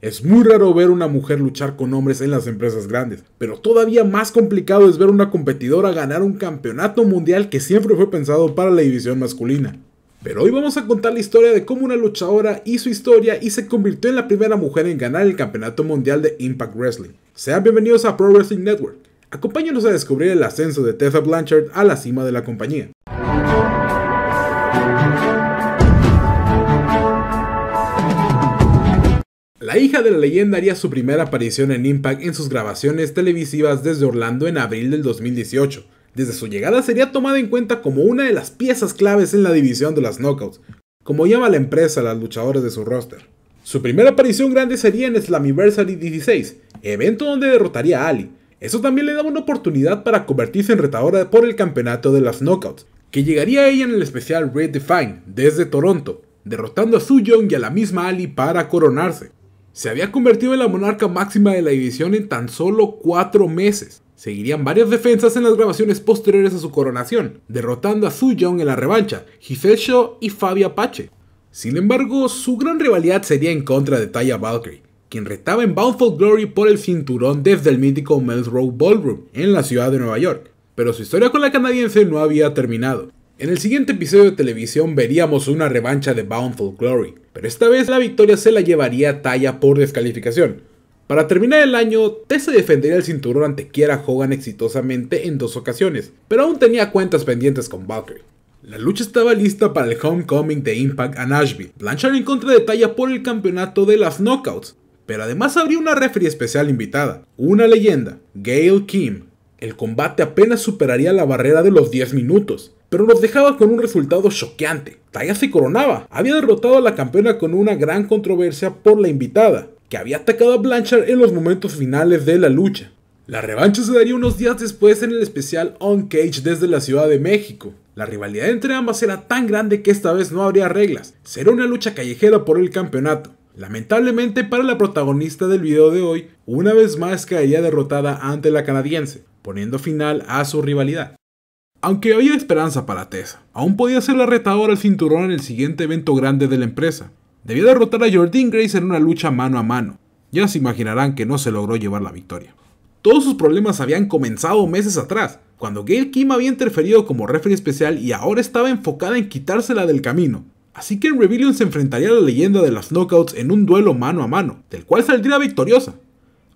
Es muy raro ver una mujer luchar con hombres en las empresas grandes, pero todavía más complicado es ver una competidora ganar un campeonato mundial que siempre fue pensado para la división masculina. Pero hoy vamos a contar la historia de cómo una luchadora hizo historia y se convirtió en la primera mujer en ganar el campeonato mundial de Impact Wrestling. Sean bienvenidos a Pro Wrestling Network. acompáñenos a descubrir el ascenso de Tessa Blanchard a la cima de la compañía. La hija de la leyenda haría su primera aparición en Impact en sus grabaciones televisivas desde Orlando en abril del 2018. Desde su llegada sería tomada en cuenta como una de las piezas claves en la división de las Knockouts, como llama la empresa a las luchadoras de su roster. Su primera aparición grande sería en Slammiversary 16, evento donde derrotaría a Ali. Eso también le daba una oportunidad para convertirse en retadora por el campeonato de las Knockouts, que llegaría a ella en el especial Red Define desde Toronto, derrotando a Su Young y a la misma Ali para coronarse. Se había convertido en la monarca máxima de la división en tan solo cuatro meses. Seguirían varias defensas en las grabaciones posteriores a su coronación, derrotando a Su Jong en la revancha, Shaw y Fabi Apache. Sin embargo, su gran rivalidad sería en contra de Taya Valkyrie, quien retaba en Bound Glory por el cinturón desde el mítico Melrose Ballroom en la ciudad de Nueva York. Pero su historia con la canadiense no había terminado, en el siguiente episodio de televisión veríamos una revancha de Bound Glory, pero esta vez la victoria se la llevaría Taya por descalificación. Para terminar el año, Tessa defendería el cinturón ante Kiera Hogan exitosamente en dos ocasiones, pero aún tenía cuentas pendientes con Valkyrie. La lucha estaba lista para el Homecoming de Impact a Nashville, Blanchard en contra de Taya por el campeonato de las Knockouts, pero además habría una referee especial invitada, una leyenda, Gail Kim. El combate apenas superaría la barrera de los 10 minutos, pero nos dejaba con un resultado choqueante. Taya se coronaba, había derrotado a la campeona con una gran controversia por la invitada, que había atacado a Blanchard en los momentos finales de la lucha. La revancha se daría unos días después en el especial On Cage desde la Ciudad de México. La rivalidad entre ambas era tan grande que esta vez no habría reglas, será una lucha callejera por el campeonato. Lamentablemente para la protagonista del video de hoy, una vez más caería derrotada ante la canadiense, poniendo final a su rivalidad. Aunque había esperanza para Tessa, aún podía ser la retadora al cinturón en el siguiente evento grande de la empresa. Debió derrotar a Jordyn Grace en una lucha mano a mano. Ya se imaginarán que no se logró llevar la victoria. Todos sus problemas habían comenzado meses atrás, cuando Gail Kim había interferido como referee especial y ahora estaba enfocada en quitársela del camino. Así que en Rebellion se enfrentaría a la leyenda de las knockouts en un duelo mano a mano, del cual saldría victoriosa.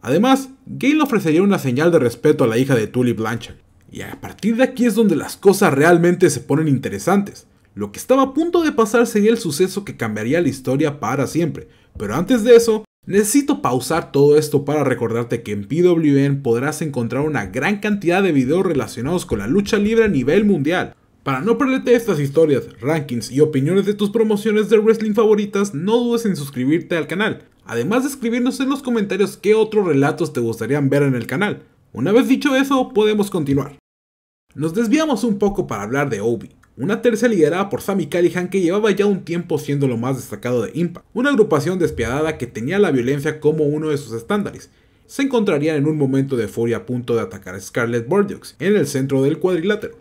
Además, Gail ofrecería una señal de respeto a la hija de Tully Blanchard, y a partir de aquí es donde las cosas realmente se ponen interesantes. Lo que estaba a punto de pasar sería el suceso que cambiaría la historia para siempre, pero antes de eso, necesito pausar todo esto para recordarte que en PWN podrás encontrar una gran cantidad de videos relacionados con la lucha libre a nivel mundial. Para no perderte estas historias, rankings y opiniones de tus promociones de wrestling favoritas, no dudes en suscribirte al canal, además de escribirnos en los comentarios qué otros relatos te gustarían ver en el canal. Una vez dicho eso, podemos continuar. Nos desviamos un poco para hablar de Obi, una tercera liderada por Sammy Callihan que llevaba ya un tiempo siendo lo más destacado de Impact, una agrupación despiadada que tenía la violencia como uno de sus estándares. Se encontrarían en un momento de furia a punto de atacar a Scarlett Bordeaux en el centro del cuadrilátero.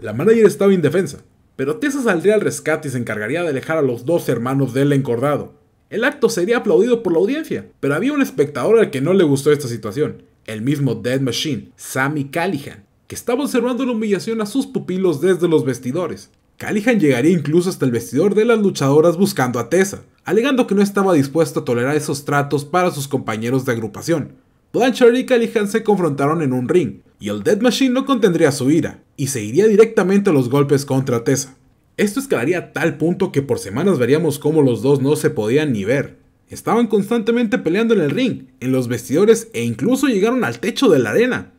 La manager estaba indefensa, pero Tessa saldría al rescate y se encargaría de alejar a los dos hermanos del encordado. El acto sería aplaudido por la audiencia, pero había un espectador al que no le gustó esta situación, el mismo Dead Machine, Sammy Callihan, que estaba observando la humillación a sus pupilos desde los vestidores. Callihan llegaría incluso hasta el vestidor de las luchadoras buscando a Tessa, alegando que no estaba dispuesto a tolerar esos tratos para sus compañeros de agrupación. Blanchard y Callihan se confrontaron en un ring, y el Dead Machine no contendría su ira, y se iría directamente a los golpes contra Tessa. Esto escalaría a tal punto que por semanas veríamos cómo los dos no se podían ni ver. Estaban constantemente peleando en el ring, en los vestidores e incluso llegaron al techo de la arena,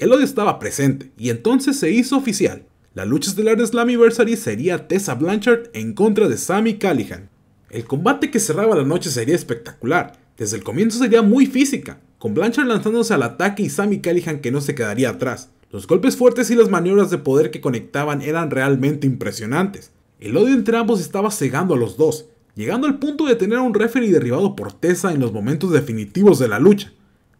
el odio estaba presente y entonces se hizo oficial. La lucha estelar de Slammiversary sería Tessa Blanchard en contra de Sammy Callihan. El combate que cerraba la noche sería espectacular. Desde el comienzo sería muy física, con Blanchard lanzándose al ataque y Sammy Callihan que no se quedaría atrás. Los golpes fuertes y las maniobras de poder que conectaban eran realmente impresionantes. El odio entre ambos estaba cegando a los dos, llegando al punto de tener a un referee derribado por Tessa en los momentos definitivos de la lucha.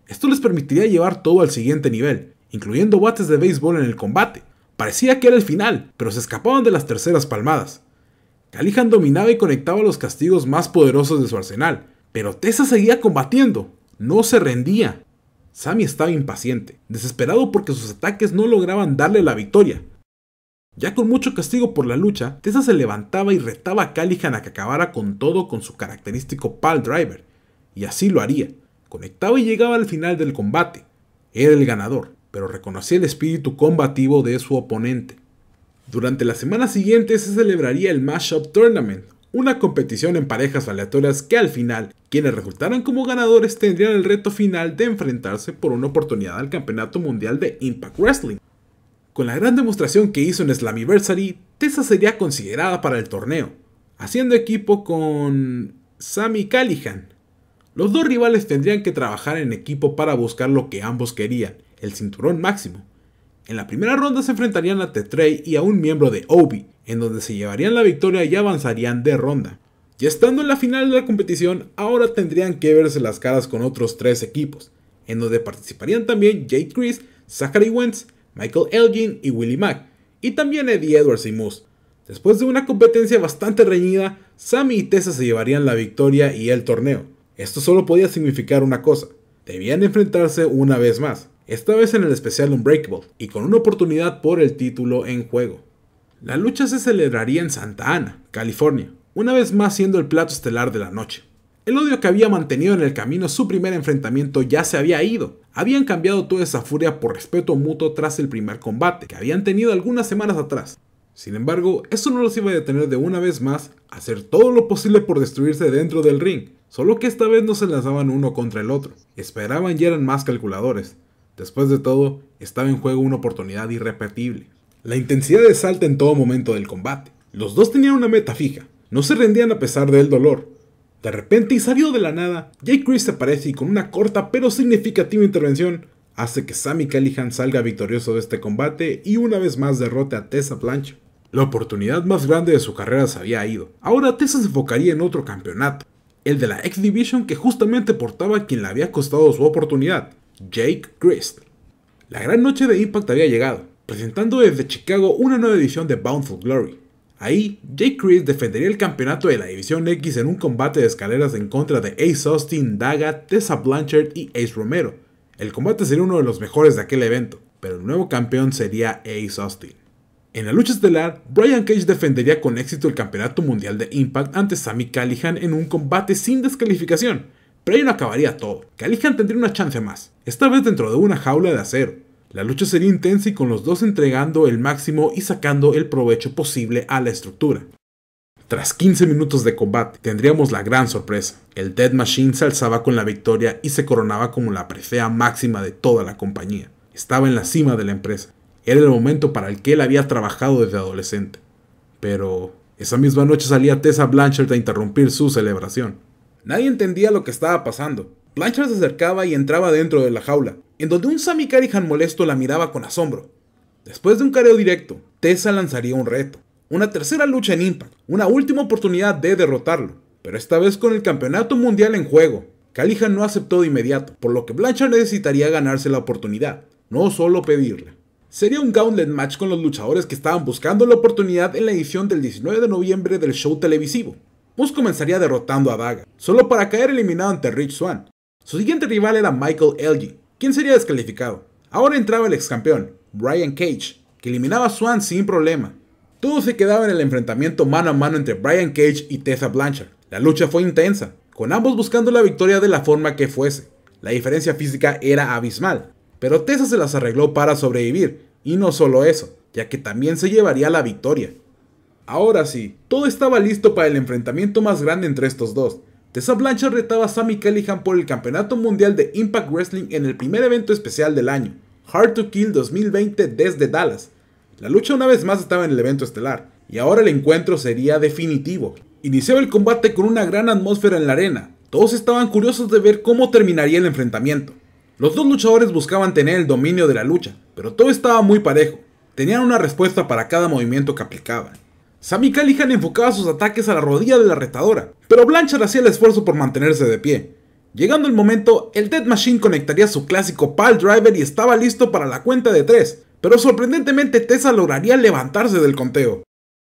Esto les permitiría llevar todo al siguiente nivel, incluyendo bates de béisbol en el combate. Parecía que era el final, pero se escapaban de las terceras palmadas. Calihan dominaba y conectaba los castigos más poderosos de su arsenal, pero Tessa seguía combatiendo, no se rendía. Sammy estaba impaciente, desesperado porque sus ataques no lograban darle la victoria. Ya con mucho castigo por la lucha, Tessa se levantaba y retaba a Calihan a que acabara con todo con su característico pal driver, y así lo haría. Conectaba y llegaba al final del combate. Era el ganador pero reconocía el espíritu combativo de su oponente. Durante la semana siguiente se celebraría el Mashup Tournament, una competición en parejas aleatorias que al final, quienes resultaran como ganadores tendrían el reto final de enfrentarse por una oportunidad al Campeonato Mundial de Impact Wrestling. Con la gran demostración que hizo en Slammiversary, Tessa sería considerada para el torneo, haciendo equipo con Sammy Callihan. Los dos rivales tendrían que trabajar en equipo para buscar lo que ambos querían, el cinturón máximo. En la primera ronda se enfrentarían a Tetray y a un miembro de Obi, en donde se llevarían la victoria y avanzarían de ronda. Y estando en la final de la competición, ahora tendrían que verse las caras con otros tres equipos, en donde participarían también Jake Chris, Zachary Wentz, Michael Elgin y Willie Mack, y también Eddie Edwards y Moose. Después de una competencia bastante reñida, Sammy y Tessa se llevarían la victoria y el torneo. Esto solo podía significar una cosa, debían enfrentarse una vez más esta vez en el especial Unbreakable, y con una oportunidad por el título en juego. La lucha se celebraría en Santa Ana, California, una vez más siendo el plato estelar de la noche. El odio que había mantenido en el camino su primer enfrentamiento ya se había ido. Habían cambiado toda esa furia por respeto mutuo tras el primer combate que habían tenido algunas semanas atrás. Sin embargo, eso no los iba a detener de una vez más a hacer todo lo posible por destruirse dentro del ring, solo que esta vez no se lanzaban uno contra el otro. Esperaban y eran más calculadores, Después de todo, estaba en juego una oportunidad irrepetible. La intensidad salta en todo momento del combate. Los dos tenían una meta fija, no se rendían a pesar del dolor. De repente y salido de la nada, Jake Chris aparece y con una corta pero significativa intervención hace que Sammy Callihan salga victorioso de este combate y una vez más derrote a Tessa Blanche. La oportunidad más grande de su carrera se había ido. Ahora Tessa se enfocaría en otro campeonato, el de la X Division que justamente portaba a quien le había costado su oportunidad, Jake Christ. La gran noche de Impact había llegado, presentando desde Chicago una nueva edición de Bound for Glory. Ahí, Jake Christ defendería el campeonato de la División X en un combate de escaleras en contra de Ace Austin, Daga, Tessa Blanchard y Ace Romero. El combate sería uno de los mejores de aquel evento, pero el nuevo campeón sería Ace Austin. En la lucha estelar, Brian Cage defendería con éxito el campeonato mundial de Impact ante Sami Callihan en un combate sin descalificación, pero ahí no acabaría todo. Calihan tendría una chance más, esta vez dentro de una jaula de acero. La lucha sería intensa y con los dos entregando el máximo y sacando el provecho posible a la estructura. Tras 15 minutos de combate, tendríamos la gran sorpresa. El Dead Machine se alzaba con la victoria y se coronaba como la prefea máxima de toda la compañía. Estaba en la cima de la empresa. Era el momento para el que él había trabajado desde adolescente. Pero esa misma noche salía Tessa Blanchard a interrumpir su celebración. Nadie entendía lo que estaba pasando. Blanchard se acercaba y entraba dentro de la jaula, en donde un Sammy Callihan molesto la miraba con asombro. Después de un careo directo, Tessa lanzaría un reto, una tercera lucha en Impact, una última oportunidad de derrotarlo, pero esta vez con el campeonato mundial en juego. Callihan no aceptó de inmediato, por lo que Blanchard necesitaría ganarse la oportunidad, no solo pedirla. Sería un gauntlet match con los luchadores que estaban buscando la oportunidad en la edición del 19 de noviembre del show televisivo, Moose comenzaría derrotando a Daga, solo para caer eliminado ante Rich Swan. Su siguiente rival era Michael Elgin, quien sería descalificado. Ahora entraba el ex campeón, Brian Cage, que eliminaba a Swan sin problema. Todo se quedaba en el enfrentamiento mano a mano entre Brian Cage y Tessa Blanchard. La lucha fue intensa, con ambos buscando la victoria de la forma que fuese. La diferencia física era abismal, pero Tessa se las arregló para sobrevivir, y no solo eso, ya que también se llevaría la victoria. Ahora sí, todo estaba listo para el enfrentamiento más grande entre estos dos. Tessa Blanchard retaba a Sammy Callihan por el Campeonato Mundial de Impact Wrestling en el primer evento especial del año, Hard to Kill 2020 desde Dallas. La lucha una vez más estaba en el evento estelar, y ahora el encuentro sería definitivo. Iniciaba el combate con una gran atmósfera en la arena, todos estaban curiosos de ver cómo terminaría el enfrentamiento. Los dos luchadores buscaban tener el dominio de la lucha, pero todo estaba muy parejo, tenían una respuesta para cada movimiento que aplicaban. Sammy Callihan enfocaba sus ataques a la rodilla de la retadora, pero Blanchard hacía el esfuerzo por mantenerse de pie. Llegando el momento, el Dead Machine conectaría su clásico Pal Driver y estaba listo para la cuenta de 3, pero sorprendentemente Tessa lograría levantarse del conteo.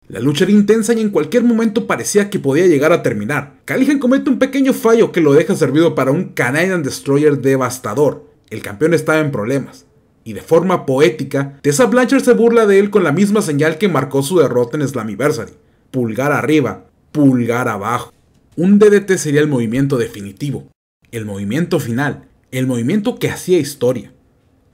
La lucha era intensa y en cualquier momento parecía que podía llegar a terminar. Callihan comete un pequeño fallo que lo deja servido para un Canadian Destroyer devastador. El campeón estaba en problemas y de forma poética, Tessa Blanchard se burla de él con la misma señal que marcó su derrota en Slammiversary. Pulgar arriba, pulgar abajo. Un DDT sería el movimiento definitivo, el movimiento final, el movimiento que hacía historia.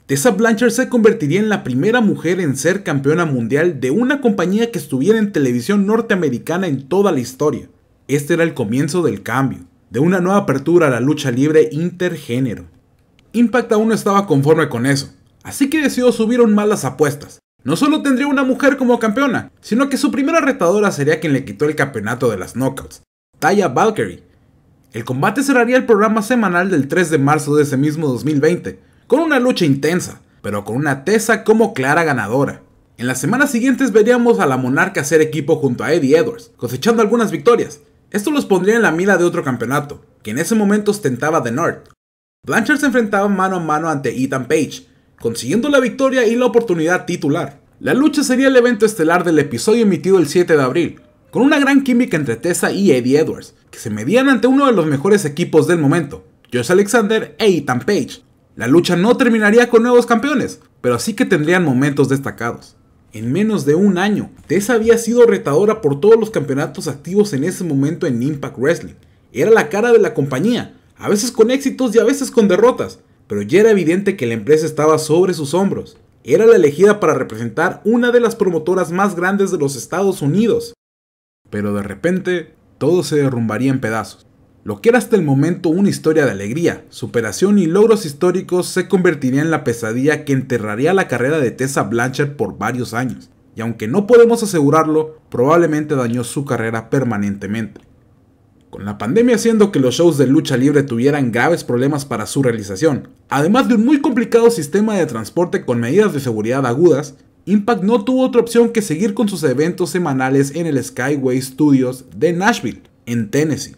Tessa Blanchard se convertiría en la primera mujer en ser campeona mundial de una compañía que estuviera en televisión norteamericana en toda la historia. Este era el comienzo del cambio, de una nueva apertura a la lucha libre intergénero. Impact aún no estaba conforme con eso, así que decidió subir aún más apuestas. No solo tendría una mujer como campeona, sino que su primera retadora sería quien le quitó el campeonato de las Knockouts, Taya Valkyrie. El combate cerraría el programa semanal del 3 de marzo de ese mismo 2020, con una lucha intensa, pero con una Tessa como clara ganadora. En las semanas siguientes veríamos a la monarca hacer equipo junto a Eddie Edwards, cosechando algunas victorias. Esto los pondría en la mira de otro campeonato, que en ese momento ostentaba The North. Blanchard se enfrentaba mano a mano ante Ethan Page, consiguiendo la victoria y la oportunidad titular. La lucha sería el evento estelar del episodio emitido el 7 de abril, con una gran química entre Tessa y Eddie Edwards, que se medían ante uno de los mejores equipos del momento, Josh Alexander e Ethan Page. La lucha no terminaría con nuevos campeones, pero sí que tendrían momentos destacados. En menos de un año, Tessa había sido retadora por todos los campeonatos activos en ese momento en Impact Wrestling. Era la cara de la compañía, a veces con éxitos y a veces con derrotas, pero ya era evidente que la empresa estaba sobre sus hombros. Era la elegida para representar una de las promotoras más grandes de los Estados Unidos. Pero de repente, todo se derrumbaría en pedazos. Lo que era hasta el momento una historia de alegría, superación y logros históricos se convertiría en la pesadilla que enterraría la carrera de Tessa Blanchard por varios años. Y aunque no podemos asegurarlo, probablemente dañó su carrera permanentemente con la pandemia haciendo que los shows de lucha libre tuvieran graves problemas para su realización. Además de un muy complicado sistema de transporte con medidas de seguridad agudas, Impact no tuvo otra opción que seguir con sus eventos semanales en el Skyway Studios de Nashville, en Tennessee.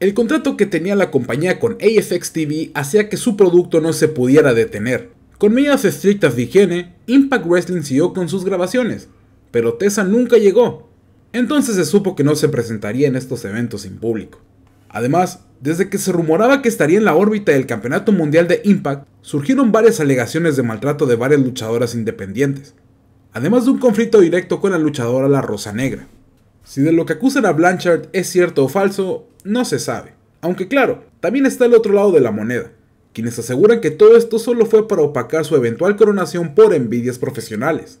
El contrato que tenía la compañía con AFX TV hacía que su producto no se pudiera detener. Con medidas estrictas de higiene, Impact Wrestling siguió con sus grabaciones, pero Tessa nunca llegó, entonces se supo que no se presentaría en estos eventos sin público. Además, desde que se rumoraba que estaría en la órbita del Campeonato Mundial de Impact, surgieron varias alegaciones de maltrato de varias luchadoras independientes, además de un conflicto directo con la luchadora La Rosa Negra. Si de lo que acusan a Blanchard es cierto o falso, no se sabe. Aunque claro, también está el otro lado de la moneda, quienes aseguran que todo esto solo fue para opacar su eventual coronación por envidias profesionales.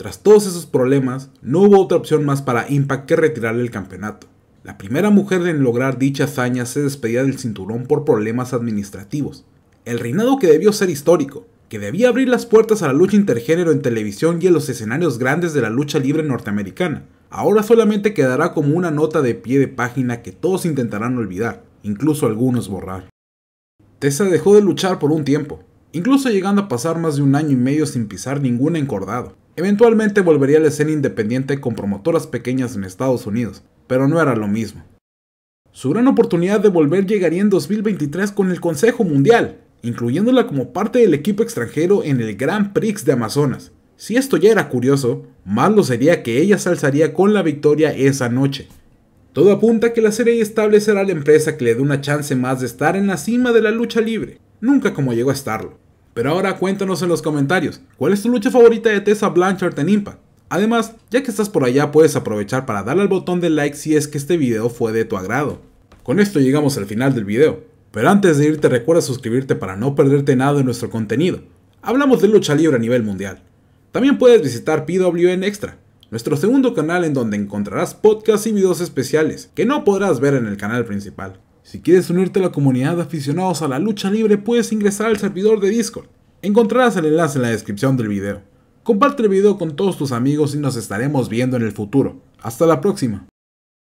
Tras todos esos problemas, no hubo otra opción más para Impact que retirarle el campeonato. La primera mujer en lograr dicha hazaña se despedía del cinturón por problemas administrativos. El reinado que debió ser histórico, que debía abrir las puertas a la lucha intergénero en televisión y en los escenarios grandes de la lucha libre norteamericana, ahora solamente quedará como una nota de pie de página que todos intentarán olvidar, incluso algunos borrar. Tessa dejó de luchar por un tiempo, incluso llegando a pasar más de un año y medio sin pisar ningún encordado. Eventualmente volvería a la escena independiente con promotoras pequeñas en Estados Unidos, pero no era lo mismo. Su gran oportunidad de volver llegaría en 2023 con el Consejo Mundial, incluyéndola como parte del equipo extranjero en el Grand Prix de Amazonas. Si esto ya era curioso, más lo sería que ella se alzaría con la victoria esa noche. Todo apunta a que la serie establecerá la empresa que le dé una chance más de estar en la cima de la lucha libre, nunca como llegó a estarlo. Pero ahora cuéntanos en los comentarios, ¿cuál es tu lucha favorita de Tessa Blanchard en Impact? Además, ya que estás por allá puedes aprovechar para darle al botón de like si es que este video fue de tu agrado. Con esto llegamos al final del video, pero antes de irte recuerda suscribirte para no perderte nada de nuestro contenido. Hablamos de lucha libre a nivel mundial. También puedes visitar PWN Extra, nuestro segundo canal en donde encontrarás podcasts y videos especiales que no podrás ver en el canal principal. Si quieres unirte a la comunidad de aficionados a la lucha libre, puedes ingresar al servidor de Discord. Encontrarás el enlace en la descripción del video. Comparte el video con todos tus amigos y nos estaremos viendo en el futuro. Hasta la próxima.